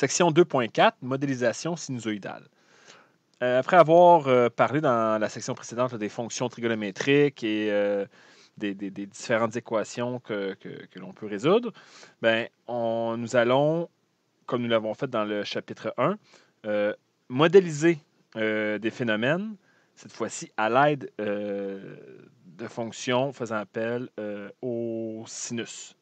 Section 2.4, modélisation sinusoïdale. Euh, après avoir euh, parlé dans la section précédente des fonctions trigonométriques et euh, des, différentes équations que, que l'on peut résoudre, ben, nous allons, comme nous l'avons fait dans le chapitre 1, modéliser des phénomènes, cette fois-ci à l'aide de fonctions faisant appel au sinus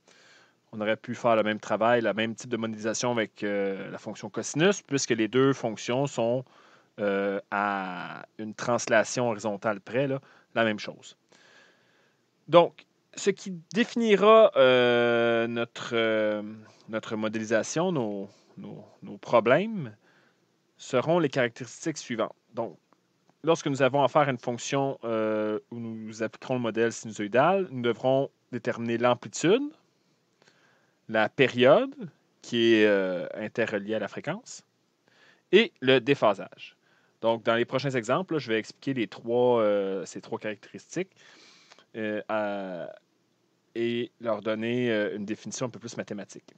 on aurait pu faire le même travail, le même type de modélisation avec euh, la fonction cosinus, puisque les deux fonctions sont euh, à une translation horizontale près, la même chose. Donc, ce qui définira euh, notre, notre modélisation, nos, problèmes, seront les caractéristiques suivantes. Donc, lorsque nous avons affaire à une fonction où nous appliquerons le modèle sinusoïdal, nous devrons déterminer l'amplitude, la période qui est euh, interreliée à la fréquence et le déphasage. Donc, dans les prochains exemples, je vais expliquer les trois, euh, ces trois caractéristiques euh, et leur donner une définition un peu plus mathématique.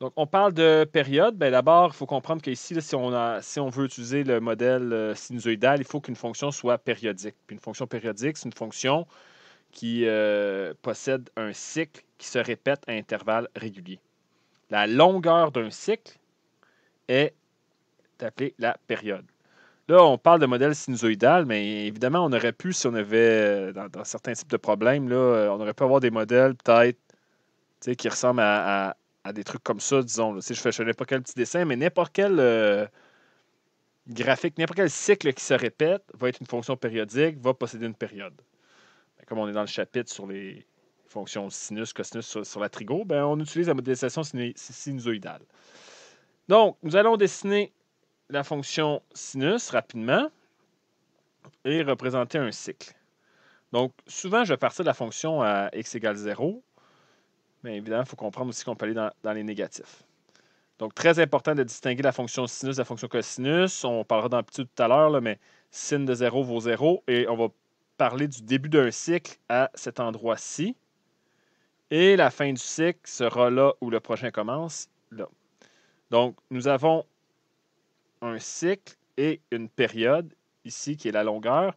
Donc, on parle de période. Ben, d'abord, il faut comprendre qu'ici, si, on a, si on veut utiliser le modèle sinusoïdal, il faut qu'une fonction soit périodique. Puis une fonction périodique, c'est une fonction qui euh, possède un cycle qui se répète à intervalles réguliers. La longueur d'un cycle est appelée la période. Là, on parle de modèle sinusoïdal, mais évidemment, on aurait pu, si on avait, euh, dans, certains types de problèmes, là, euh, on aurait pu avoir des modèles peut-être qui ressemblent à, des trucs comme ça, disons. Si Je ne fais n'importe quel petit dessin, mais n'importe quel graphique, n'importe quel cycle qui se répète va être une fonction périodique, va posséder une période comme on est dans le chapitre sur les fonctions sinus, cosinus sur, la trigo, ben, on utilise la modélisation sinusoïdale. Donc, nous allons dessiner la fonction sinus rapidement et représenter un cycle. Donc, souvent, je vais partir de la fonction à x égale 0, mais évidemment, il faut comprendre aussi qu'on peut aller dans, les négatifs. Donc, très important de distinguer la fonction sinus de la fonction cosinus. On parlera d'amplitude tout à l'heure, mais sin de 0 vaut 0 et on va parler du début d'un cycle à cet endroit-ci. Et la fin du cycle sera là où le prochain commence, là. Donc, nous avons un cycle et une période, ici, qui est la longueur.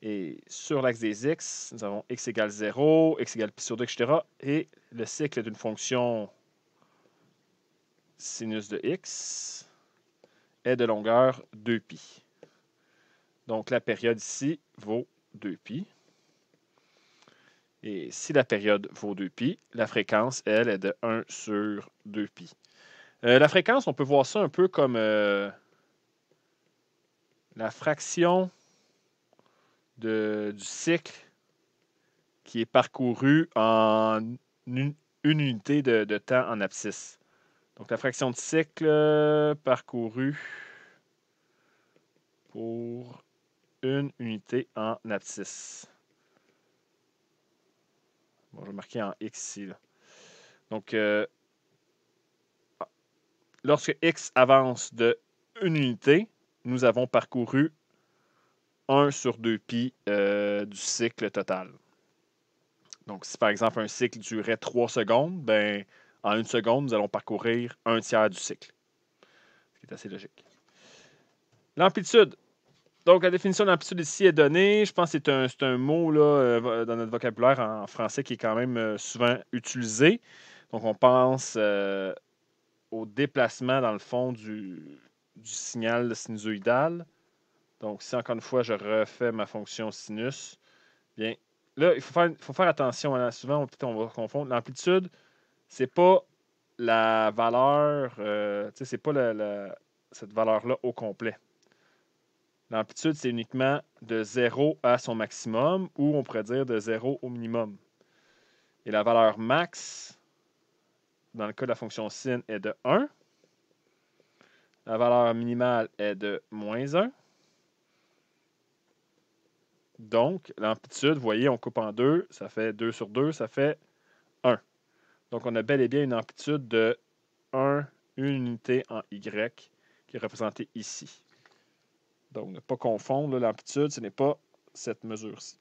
Et sur l'axe des x, nous avons x égale 0, x égale pi sur 2, etc. Et le cycle d'une fonction sinus de x est de longueur 2pi. Donc, la période ici vaut 2 pi. Et si la période vaut 2 pi, la fréquence, elle, est de 1 sur 2 pi. Euh, la fréquence, on peut voir ça un peu comme euh, la fraction du cycle qui est parcouru en une, unité de, de, temps en abscisse. Donc la fraction de cycle euh, parcouru pour une unité en abscisse. Bon, je vais marquer en X ici. Donc, euh, lorsque X avance de une unité, nous avons parcouru 1 sur 2 pi euh, du cycle total. Donc, si par exemple un cycle durait 3 secondes, ben, en une seconde, nous allons parcourir un tiers du cycle. Ce qui est assez logique. L'amplitude. Donc, la définition l'amplitude ici est donnée. Je pense que c'est un, mot euh, dans notre vocabulaire en français qui est quand même euh, souvent utilisé. Donc, on pense euh, au déplacement, dans le fond, du, signal sinusoïdal. Donc, si encore une fois, je refais ma fonction sinus, bien, là, il faut faire, faut faire attention. Hein. Souvent, peut on va confondre. L'amplitude, c'est pas la valeur, tu c'est pas cette valeur-là au complet. L'amplitude, c'est uniquement de 0 à son maximum ou on pourrait dire de 0 au minimum. Et la valeur max, dans le cas de la fonction sin, est de 1. La valeur minimale est de moins 1. Donc, l'amplitude, vous voyez, on coupe en deux, ça fait 2 sur 2, ça fait 1. Donc, on a bel et bien une amplitude de 1, une unité en Y, qui est représentée ici. Donc, ne pas confondre l'amplitude, ce n'est pas cette mesure-ci.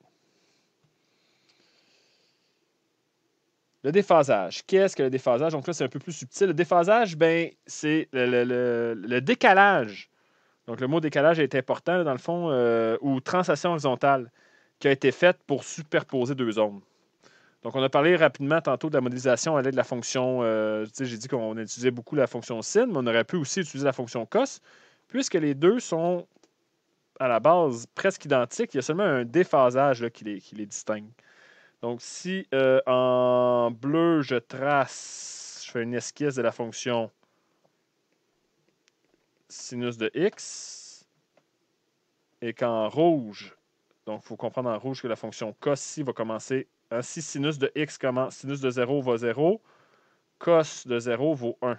Le déphasage. Qu'est-ce que le déphasage? Donc là, c'est un peu plus subtil. Le déphasage, ben, c'est le, décalage. Donc le mot décalage est important, dans le fond, euh, ou translation horizontale, qui a été faite pour superposer deux zones. Donc on a parlé rapidement tantôt de la modélisation à l'aide de la fonction. Euh, j'ai dit qu'on utilisait beaucoup la fonction sin, mais on aurait pu aussi utiliser la fonction cos, puisque les deux sont à la base presque identiques. Il y a seulement un déphasage là, qui, les, qui, les, distingue. Donc, si euh, en bleu, je trace, je fais une esquisse de la fonction sinus de x, et qu'en rouge, donc il faut comprendre en rouge que la fonction cos va commencer, ainsi hein, sinus de x commence, sinus de 0 va 0, cos de 0 vaut 1.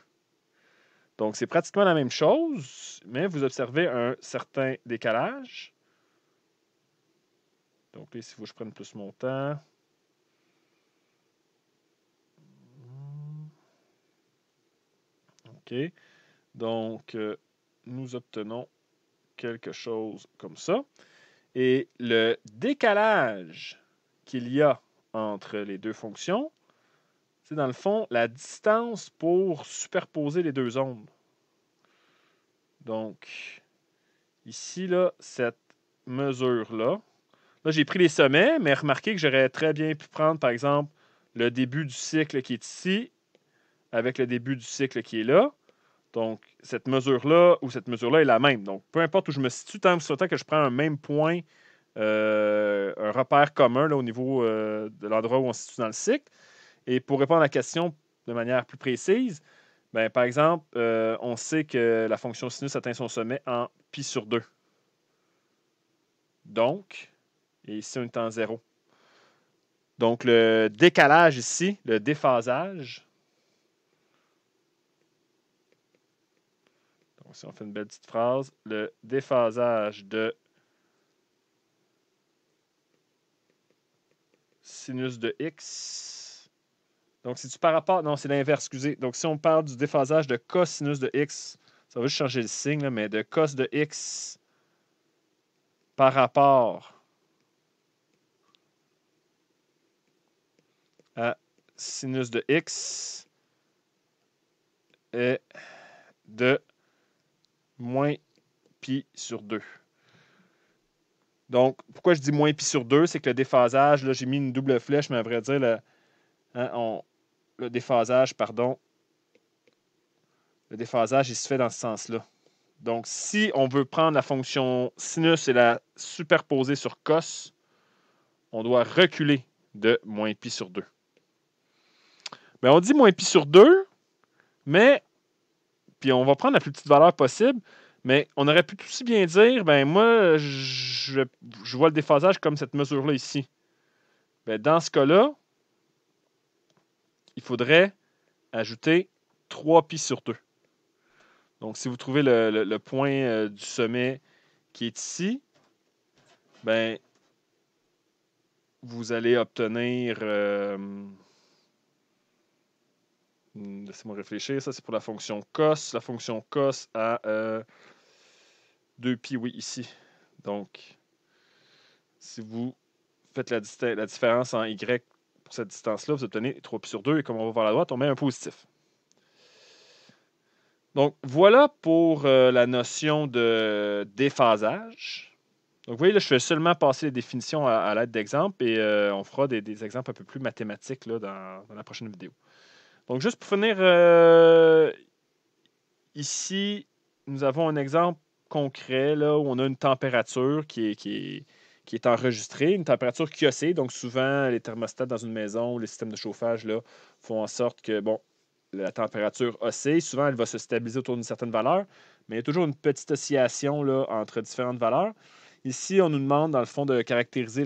Donc, c'est pratiquement la même chose, mais vous observez un certain décalage. Donc, il si vous, je prenne plus mon temps. OK. Donc, euh, nous obtenons quelque chose comme ça. Et le décalage qu'il y a entre les deux fonctions c'est dans le fond la distance pour superposer les deux ondes. Donc, ici, là, cette mesure-là. Là, j'ai pris les sommets, mais remarquez que j'aurais très bien pu prendre, par exemple, le début du cycle qui est ici, avec le début du cycle qui est là. Donc, cette mesure-là ou cette mesure-là est la même. Donc, peu importe où je me situe, tant que, que je prends un même point, euh, un repère commun là, au niveau euh, de l'endroit où on se situe dans le cycle, et pour répondre à la question de manière plus précise, ben, par exemple, euh, on sait que la fonction sinus atteint son sommet en pi sur 2. Donc, et ici on est en 0. Donc le décalage ici, le déphasage. Donc si on fait une belle petite phrase, le déphasage de sinus de x donc, si tu par rapport. Non, c'est l'inverse, excusez. Donc, si on parle du déphasage de cosinus de x, ça va juste changer le signe, mais de cos de x par rapport à sinus de x est de moins pi sur 2. Donc, pourquoi je dis moins pi sur 2, c'est que le déphasage, là, j'ai mis une double flèche, mais à vrai dire, hein, on, le déphasage, pardon, le déphasage, il se fait dans ce sens-là. Donc, si on veut prendre la fonction sinus et la superposer sur cos, on doit reculer de moins pi sur 2. Mais ben, on dit moins pi sur 2, mais, puis on va prendre la plus petite valeur possible, mais on aurait pu tout aussi bien dire, ben moi, je, je vois le déphasage comme cette mesure-là ici. ben dans ce cas-là, il faudrait ajouter 3 pi sur 2. Donc, si vous trouvez le, point euh, du sommet qui est ici, ben, vous allez obtenir... Euh, laissez-moi réfléchir, ça c'est pour la fonction cos. La fonction cos a 2pi, euh, oui, ici. Donc, si vous faites la, la différence en y cette distance-là, vous obtenez 3 pi sur 2. Et comme on va vers la droite, on met un positif. Donc, voilà pour euh, la notion de déphasage. Donc, vous voyez, là, je vais seulement passer les définitions à, l'aide d'exemples et euh, on fera des, exemples un peu plus mathématiques là, dans, la prochaine vidéo. Donc, juste pour finir, euh, ici, nous avons un exemple concret là, où on a une température qui est, qui est enregistrée, une température qui oscille, Donc, souvent, les thermostats dans une maison, les systèmes de chauffage là, font en sorte que, bon, la température oscille. Souvent, elle va se stabiliser autour d'une certaine valeur, mais il y a toujours une petite oscillation là, entre différentes valeurs. Ici, on nous demande, dans le fond, de caractériser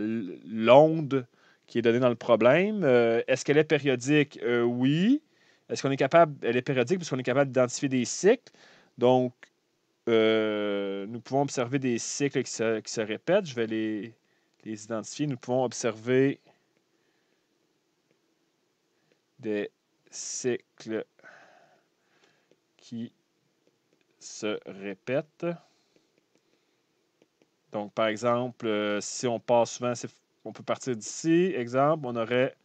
l'onde qui est donnée dans le problème. Euh, est-ce qu'elle est périodique? Euh, oui. Est-ce qu'on est capable, elle est périodique parce qu'on est capable d'identifier des cycles. Donc, euh, nous pouvons observer des cycles qui se, qui répètent. Je vais les, les, identifier. Nous pouvons observer des cycles qui se répètent. Donc, par exemple, euh, si on passe souvent, on peut partir d'ici. Exemple, on aurait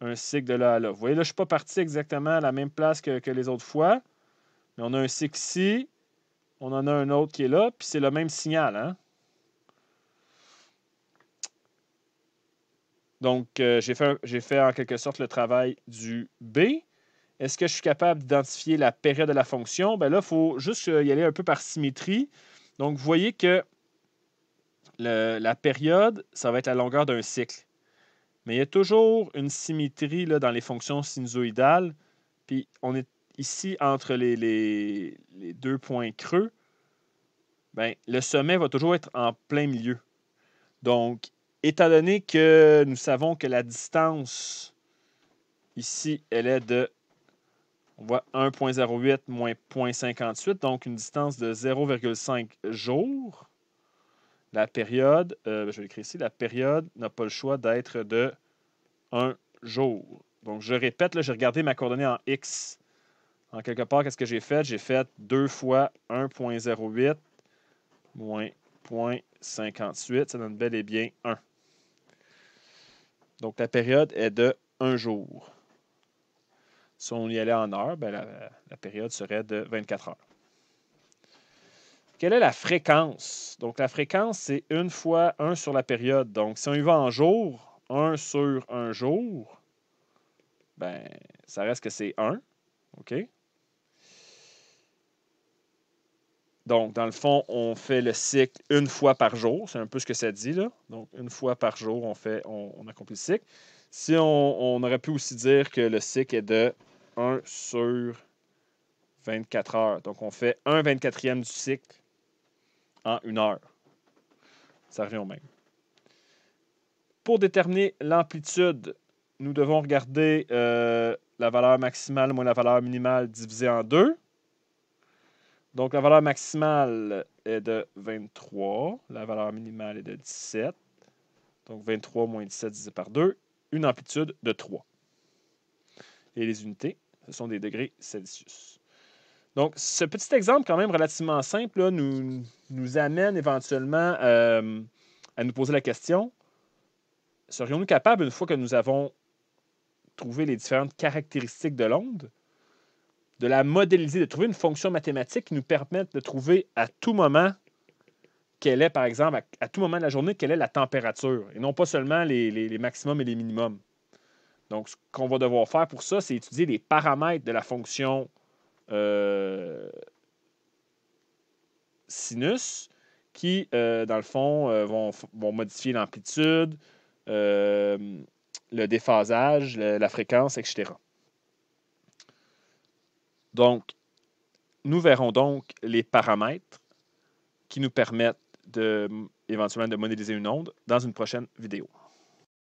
un cycle de là à là. Vous voyez, là, je ne suis pas parti exactement à la même place que, que les autres fois, mais on a un cycle ici, on en a un autre qui est là, puis c'est le même signal. Hein? Donc, euh, j'ai fait, en quelque sorte le travail du B. Est-ce que je suis capable d'identifier la période de la fonction? Ben là, il faut juste euh, y aller un peu par symétrie. Donc, vous voyez que la période, ça va être la longueur d'un cycle. Mais il y a toujours une symétrie dans les fonctions sinusoïdales. Puis on est ici, entre les, deux points creux, ben, le sommet va toujours être en plein milieu. Donc, étant donné que nous savons que la distance ici, elle est de on voit 1.08 moins 0.58, donc une distance de 0,5 jours. La période, euh, ben, je vais l'écrire ici, la période n'a pas le choix d'être de 1 jour. Donc, je répète, j'ai regardé ma coordonnée en X. En quelque part, qu'est-ce que j'ai fait? J'ai fait 2 fois 1.08 moins 0.58. Ça donne bel et bien 1. Donc, la période est de 1 jour. Si on y allait en heure, ben, la, période serait de 24 heures. Quelle est la fréquence? Donc, la fréquence, c'est 1 fois 1 sur la période. Donc, si on y va en jour, 1 sur 1 jour, ben, ça reste que c'est 1. OK? Donc, dans le fond, on fait le cycle une fois par jour. C'est un peu ce que ça dit, là. Donc, une fois par jour, on, fait, on, accomplit le cycle. Si on, aurait pu aussi dire que le cycle est de 1 sur 24 heures. Donc, on fait 1 24e du cycle en une heure. Ça revient au même. Pour déterminer l'amplitude, nous devons regarder euh, la valeur maximale moins la valeur minimale divisée en deux. Donc, la valeur maximale est de 23. La valeur minimale est de 17. Donc, 23 moins 17 divisé par 2. Une amplitude de 3. Et les unités, ce sont des degrés Celsius. Donc, ce petit exemple, quand même relativement simple, nous, nous amène éventuellement euh, à nous poser la question serions-nous capables, une fois que nous avons trouvé les différentes caractéristiques de l'onde, de la modéliser, de trouver une fonction mathématique qui nous permette de trouver à tout moment quelle est, par exemple, à, tout moment de la journée, quelle est la température, et non pas seulement les, maximums et les minimums. Donc, ce qu'on va devoir faire pour ça, c'est étudier les paramètres de la fonction euh, sinus, qui, euh, dans le fond, euh, vont, modifier l'amplitude, le déphasage, la fréquence, etc. Donc, nous verrons donc les paramètres qui nous permettent de, éventuellement de modéliser une onde dans une prochaine vidéo.